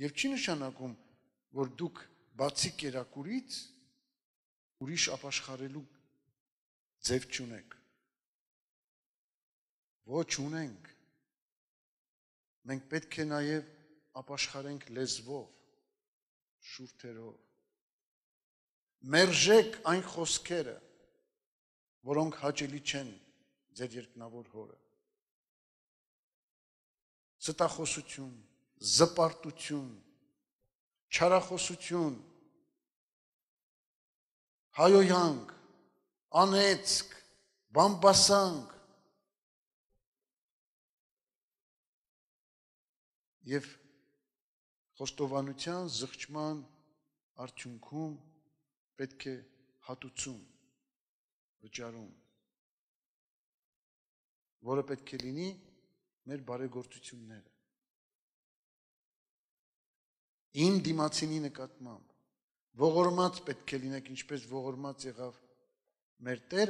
Եվ չի նշանակում, որ դուք բացի կերակուրից ուրիշ ապաշխարելու ձև չունեք։ Ոչ ունենք։ Մենք պետք է նաև ապաշխարենք լեզվով, շուրթերով։ Մերժեք այն խոսքերը, որոնք հաճելի չեն ձեր երկնավոր հորը։ Ստախոսություն, զպարտություն, չարախոսություն, հայոյանք, անեցք, բամբասանք եւ խոստովանության զղջման արդյունքում պետք է հատուցում վճարում որը պետք է լինի մեր բարեգործությունները իմ դիմացինի նկատմամբ ողորմած պետք է լինեք ինչպես ողորմած եղավ մեր Տերը